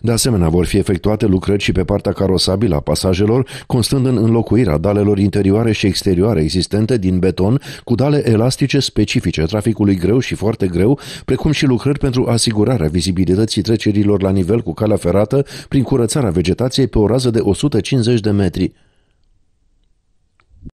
De asemenea, vor fi efectuate lucrări și pe partea carosabilă a pasajelor, constând în înlocuirea dalelor interioare și exterioare existente din beton cu dale elastice specifice traficului greu și foarte greu, precum și lucrări pentru asigurarea vizibilității trecerilor la nivel cu calea ferată prin curățarea vegetației pe o rază de 150 de metri.